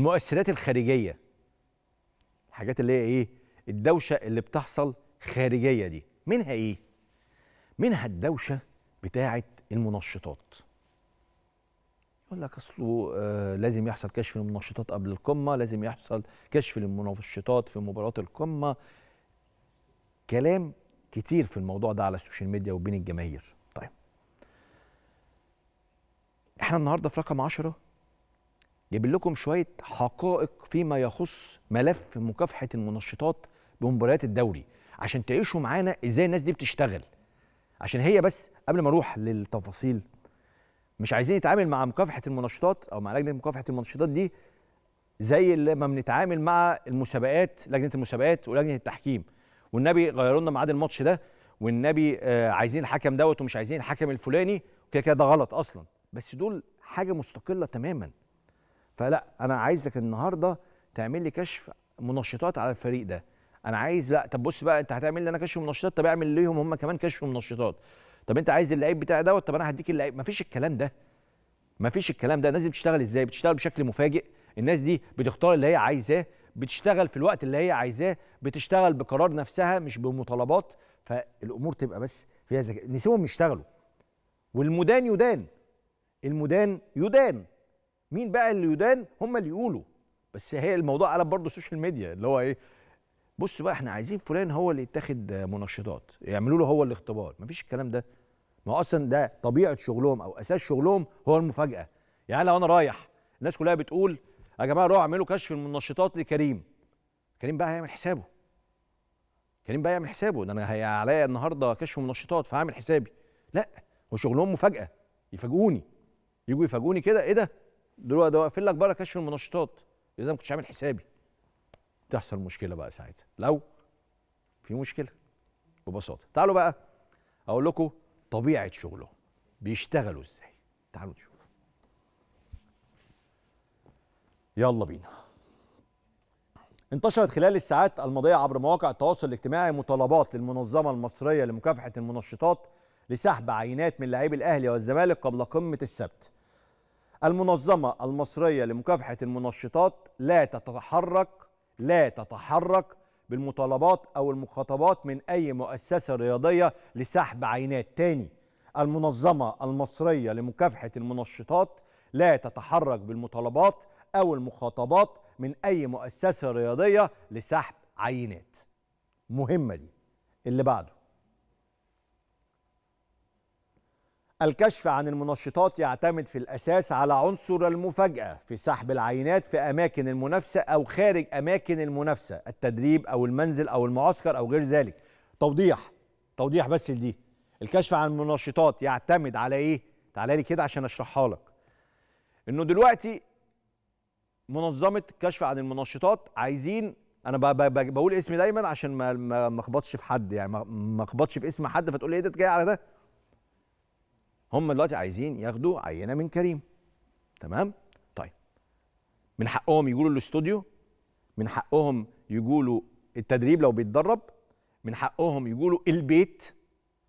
المؤثرات الخارجيه الحاجات اللي هي ايه الدوشه اللي بتحصل خارجيه دي منها ايه منها الدوشه بتاعه المنشطات يقول لك اصله آه لازم يحصل كشف للمنشطات قبل القمه لازم يحصل كشف للمنشطات في مباراه القمه كلام كتير في الموضوع ده على السوشيال ميديا وبين الجماهير طيب احنا النهارده في رقم 10 جايب لكم شويه حقائق فيما يخص ملف مكافحه المنشطات بمباريات الدوري عشان تعيشوا معانا ازاي الناس دي بتشتغل عشان هي بس قبل ما اروح للتفاصيل مش عايزين نتعامل مع مكافحه المنشطات او مع لجنه مكافحه المنشطات دي زي لما بنتعامل مع المسابقات لجنه المسابقات ولجنه التحكيم والنبي غيروا لنا ميعاد الماتش ده والنبي آه عايزين الحكم دوت ومش عايزين الحكم الفلاني وكده كده ده غلط اصلا بس دول حاجه مستقله تماما فلا انا عايزك النهارده تعمل لي كشف منشطات على الفريق ده انا عايز لا طب بص بقى انت هتعمل لي انا كشف منشطات طب اعمل ليهم هم كمان كشف منشطات طب انت عايز اللعيب بتاعي دوت طب انا هديك اللعيب مفيش الكلام ده مفيش الكلام ده الناس دي بتشتغل ازاي بتشتغل بشكل مفاجئ الناس دي بتختار اللي هي عايزاه بتشتغل في الوقت اللي هي عايزاه بتشتغل بقرار نفسها مش بمطالبات فالامور تبقى بس فيها ذكاء نسيبهم يشتغلوا والمدان يدان المدان يدان مين بقى اللي يدان هم اللي يقولوا بس هي الموضوع قلب برضه السوشيال ميديا اللي هو ايه بص بقى احنا عايزين فلان هو اللي يتاخد منشطات يعملوا له هو الاختبار مفيش الكلام ده ما هو اصلا ده طبيعه شغلهم او اساس شغلهم هو المفاجاه يعني لو انا رايح الناس كلها بتقول يا جماعه روحوا اعملوا كشف المنشطات لكريم كريم بقى هيعمل حسابه كريم بقى يعمل حسابه ده انا عليا النهارده كشف منشطات فهعمل حسابي لا هو شغلهم مفاجاه يفاجئوني يجوا يفاجئوني كده ايه ده دلوقتي واقفين لك بره كشف المنشطات اذا ما كنتش عامل حسابي تحصل مشكله بقى ساعتها لو في مشكله ببساطه تعالوا بقى اقول لكم طبيعه شغلهم بيشتغلوا ازاي تعالوا نشوف يلا بينا انتشرت خلال الساعات الماضيه عبر مواقع التواصل الاجتماعي مطالبات للمنظمه المصريه لمكافحه المنشطات لسحب عينات من لاعبي الاهلي والزمالك قبل قمه السبت المنظمة المصرية لمكافحة المنشطات لا تتحرك لا تتحرك بالمطالبات أو المخاطبات من أي مؤسسة رياضية لسحب عينات تاني المنظمة المصرية لمكافحة المنشطات لا تتحرك بالمطالبات أو المخاطبات من أي مؤسسة رياضية لسحب عينات مهمة دي اللي بعده الكشف عن المنشطات يعتمد في الأساس على عنصر المفاجأة في سحب العينات في أماكن المنافسة أو خارج أماكن المنافسة التدريب أو المنزل أو المعسكر أو غير ذلك توضيح توضيح بس لدي الكشف عن المنشطات يعتمد على إيه؟ تعالى لي كده عشان أشرحها لك إنه دلوقتي منظمة كشف عن المنشطات عايزين انا بقول اسمي دايما عشان ما اخبطش في حد يعني ما اخبطش في اسم حد فتقول لي ايه ده جاي على ده هم دلوقتي عايزين ياخدوا عينه من كريم تمام طيب من حقهم يقولوا الاستوديو من حقهم يقولوا التدريب لو بيتدرب من حقهم يقولوا البيت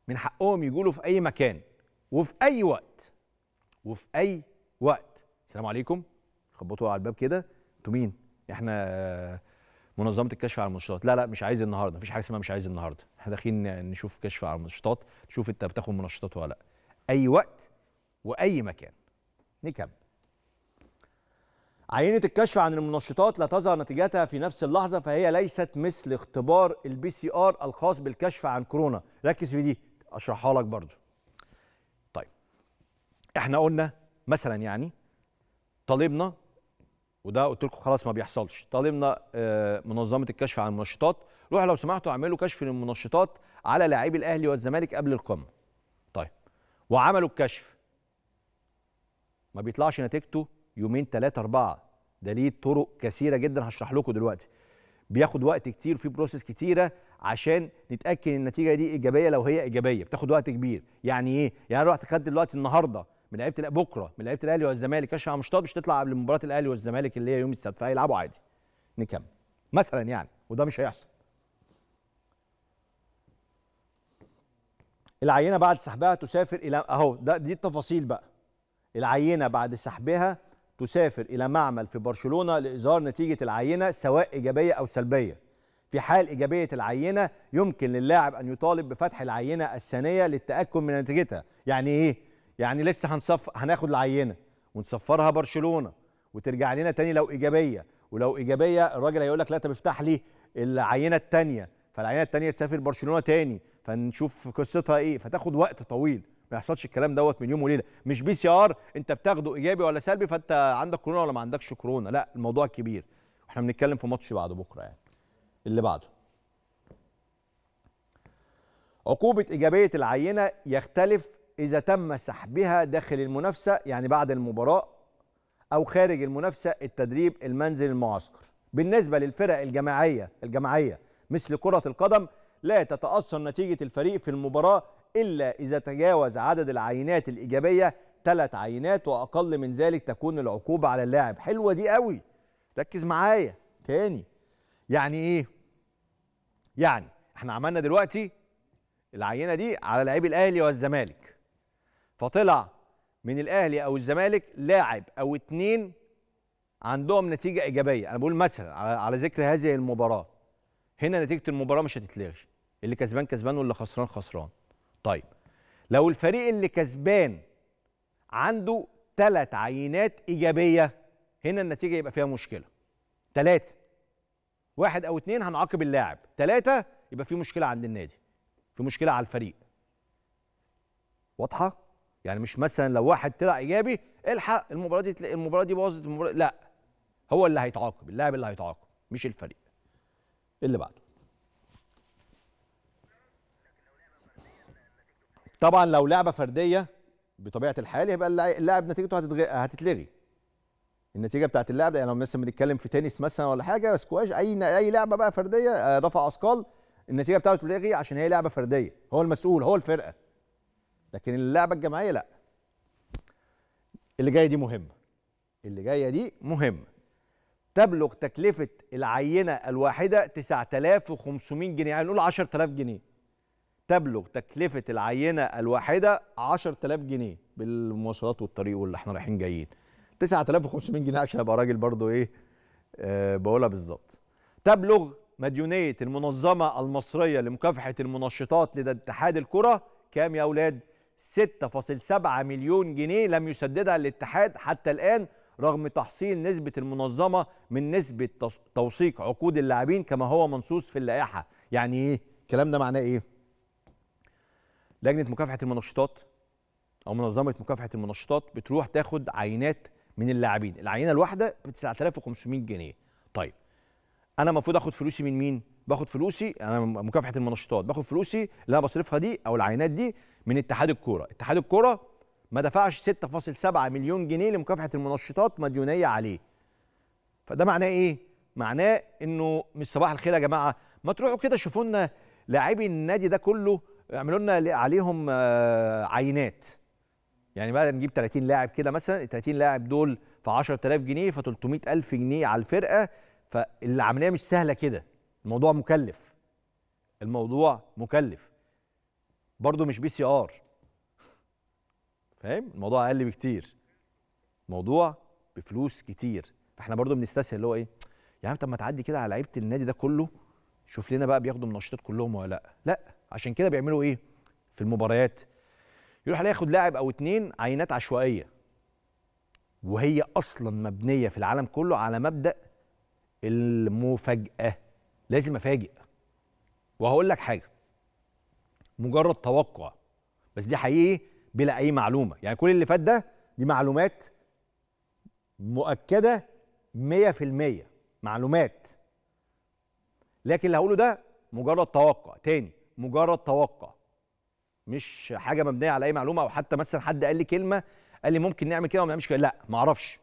من حقهم يقولوا في اي مكان وفي اي وقت وفي اي وقت السلام عليكم خبطوا على الباب كده انتوا مين احنا آه، منظمه الكشف على المنشطات لا لا مش عايز النهارده مفيش حاجه اسمها مش عايز النهارده احنا داخلين نشوف كشف على المنشطات نشوف انت بتاخد منشطات ولا لا أي وقت وأي مكان نكمل عينة الكشف عن المنشطات لا تظهر نتيجتها في نفس اللحظة فهي ليست مثل اختبار البي سي ار الخاص بالكشف عن كورونا ركز في دي أشرحها لك برضو طيب احنا قلنا مثلا يعني طالبنا وده قلت لكم خلاص ما بيحصلش طالبنا آه، منظمه الكشف عن المنشطات روحوا لو سمحتوا اعملوا كشف للمنشطات على لاعبي الاهلي والزمالك قبل القمه وعملوا الكشف ما بيطلعش نتيجته يومين ثلاثة أربعة ده ليه طرق كثيرة جدا هشرح لكم دلوقتي بياخد وقت كتير في بروسيس كتيرة عشان نتأكد النتيجة دي إيجابية لو هي إيجابية بتاخد وقت كبير يعني إيه؟ يعني أنا رحت خدت دلوقتي النهاردة من لعيبة بكرة من لعيبة الأهلي والزمالك كشف على مشطات مش تطلع قبل مباراة الأهلي والزمالك اللي هي يوم السبت فهيلعبوا عادي نكمل مثلا يعني وده مش هيحصل العينه بعد سحبها تسافر الى اهو ده دي التفاصيل بقى العينه بعد سحبها تسافر الى معمل في برشلونه لاظهار نتيجه العينه سواء ايجابيه او سلبيه في حال ايجابيه العينه يمكن للاعب ان يطالب بفتح العينه الثانيه للتاكد من نتيجتها يعني ايه يعني لسه هنصف هناخد العينه ونصفرها برشلونه وترجع لنا تاني لو ايجابيه ولو ايجابيه الراجل هيقول لك لا طب افتح لي العينه الثانيه فالعينه الثانيه تسافر برشلونه تاني فنشوف قصتها ايه فتاخد وقت طويل ما يحصلش الكلام دوت من يوم وليله مش بي سي ار انت بتاخده ايجابي ولا سلبي فانت عندك كورونا ولا ما عندكش كورونا لا الموضوع كبير احنا بنتكلم في ماتش بعد بكره يعني اللي بعده عقوبه ايجابيه العينه يختلف اذا تم سحبها داخل المنافسه يعني بعد المباراه او خارج المنافسه التدريب المنزل المعسكر بالنسبه للفرق الجماعيه الجماعيه مثل كره القدم لا تتأثر نتيجة الفريق في المباراة إلا إذا تجاوز عدد العينات الإيجابية ثلاث عينات وأقل من ذلك تكون العقوبة على اللاعب حلوة دي قوي ركز معايا تاني يعني إيه؟ يعني احنا عملنا دلوقتي العينة دي على لعيب الأهلي والزمالك فطلع من الأهلي أو الزمالك لاعب أو اتنين عندهم نتيجة إيجابية أنا بقول مثلا على ذكر هذه المباراة هنا نتيجة المباراة مش هتتلغي اللي كسبان كسبان واللي خسران خسران طيب لو الفريق اللي كسبان عنده ثلاث عينات ايجابيه هنا النتيجه يبقى فيها مشكله ثلاثه واحد او اثنين هنعاقب اللاعب ثلاثه يبقى في مشكله عند النادي في مشكله على الفريق واضحه يعني مش مثلا لو واحد طلع ايجابي الحق المباراه دي المباراه دي باظت المباراه لا هو اللي هيتعاقب اللاعب اللي هيتعاقب مش الفريق اللي بعده طبعا لو لعبه فرديه بطبيعه الحال يبقى اللاعب نتيجته هتتلغي النتيجه بتاعت اللعبه يعني لو مثلا بنتكلم في تنس مثلا ولا حاجه سكواش اي اي لعبه بقى فرديه آه، رفع اثقال النتيجه بتاعته تتلغي عشان هي لعبه فرديه هو المسؤول هو الفرقه لكن اللعبه الجماعيه لا اللي جايه دي مهمه اللي جايه دي مهمه تبلغ تكلفه العينه الواحده 9500 جنيه يعني نقول 10000 جنيه تبلغ تكلفه العينه الواحده 10000 جنيه بالمواصلات والطريق واللي احنا رايحين جايين 9500 جنيه عشان ابقى راجل برضو ايه آه، بقولها بالظبط تبلغ مديونيه المنظمه المصريه لمكافحه المنشطات لدى اتحاد الكره كام يا اولاد 6.7 مليون جنيه لم يسددها الاتحاد حتى الان رغم تحصيل نسبه المنظمه من نسبه توثيق عقود اللاعبين كما هو منصوص في اللائحه يعني ايه الكلام ده معناه ايه لجنه مكافحه المنشطات او منظمه مكافحه المنشطات بتروح تاخد عينات من اللاعبين العينه الواحده ب 9500 جنيه طيب انا المفروض اخد فلوسي من مين باخد فلوسي انا مكافحه المنشطات باخد فلوسي اللي انا بصرفها دي او العينات دي من اتحاد الكوره اتحاد الكوره ما دفعش 6.7 مليون جنيه لمكافحه المنشطات مديونيه عليه فده معناه ايه معناه انه مش صباح الخير يا جماعه ما تروحوا كده شوفوا لنا لاعبي النادي ده كله يعملوا لنا عليهم آه، عينات يعني بقى نجيب 30 لاعب كده مثلا ال 30 لاعب دول في 10000 جنيه ف 300000 جنيه على الفرقه فالعمليه مش سهله كده الموضوع مكلف الموضوع مكلف برضه مش بي سي ار فاهم الموضوع اقل بكتير موضوع بفلوس كتير فاحنا برضه بنستسهل اللي هو ايه يا عم طب ما تعدي كده على لعيبه النادي ده كله شوف لنا بقى بياخدوا منشطات كلهم ولا لا لا عشان كده بيعملوا ايه في المباريات يروح عليه ياخد لاعب او اتنين عينات عشوائيه وهي اصلا مبنيه في العالم كله على مبدا المفاجاه لازم افاجئ وهقول لك حاجه مجرد توقع بس دي حقيقي بلا اي معلومه يعني كل اللي فات ده دي معلومات مؤكده 100% معلومات لكن اللي هقوله ده مجرد توقع تاني مجرد توقع مش حاجه مبنيه على اي معلومه او حتى مثلا حد قال لي كلمه قال لي ممكن نعمل كده وما نعملش كده لا ما اعرفش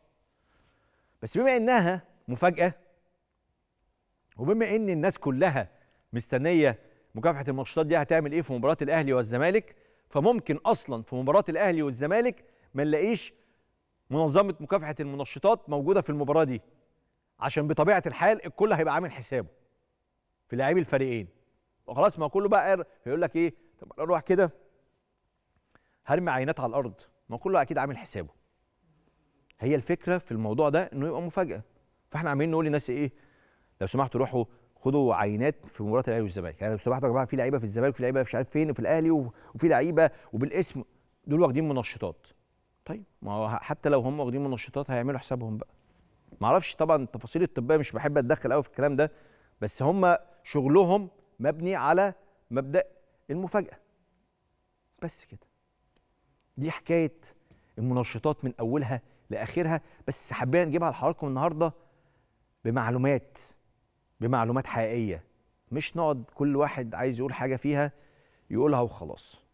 بس بما انها مفاجاه وبما ان الناس كلها مستنيه مكافحه المنشطات دي هتعمل ايه في مباراه الاهلي والزمالك فممكن اصلا في مباراه الاهلي والزمالك ما نلاقيش منظمه مكافحه المنشطات موجوده في المباراه دي عشان بطبيعه الحال الكل هيبقى عامل حسابه في لاعبي الفريقين وخلاص ما كله بقى قر فيقول لك ايه طب انا اروح كده هرمي عينات على الارض ما كله اكيد عامل حسابه هي الفكره في الموضوع ده انه يبقى مفاجاه فاحنا عاملين نقول للناس ايه لو سمحتوا روحوا خدوا عينات في مباراه الاهلي والزمالك يعني لو سمحتوا يا جماعه في لعيبه في الزمالك وفي لعيبه مش عارف فين وفي الاهلي وفي لعيبه وبالاسم دول واخدين منشطات طيب ما هو حتى لو هم واخدين منشطات هيعملوا حسابهم بقى معرفش طبعا التفاصيل الطبيه مش بحب اتدخل قوي في الكلام ده بس هم شغلهم مبني على مبدا المفاجاه بس كده دي حكايه المنشطات من اولها لاخرها بس حبينا نجيبها لحضراتكم النهارده بمعلومات بمعلومات حقيقيه مش نقعد كل واحد عايز يقول حاجه فيها يقولها وخلاص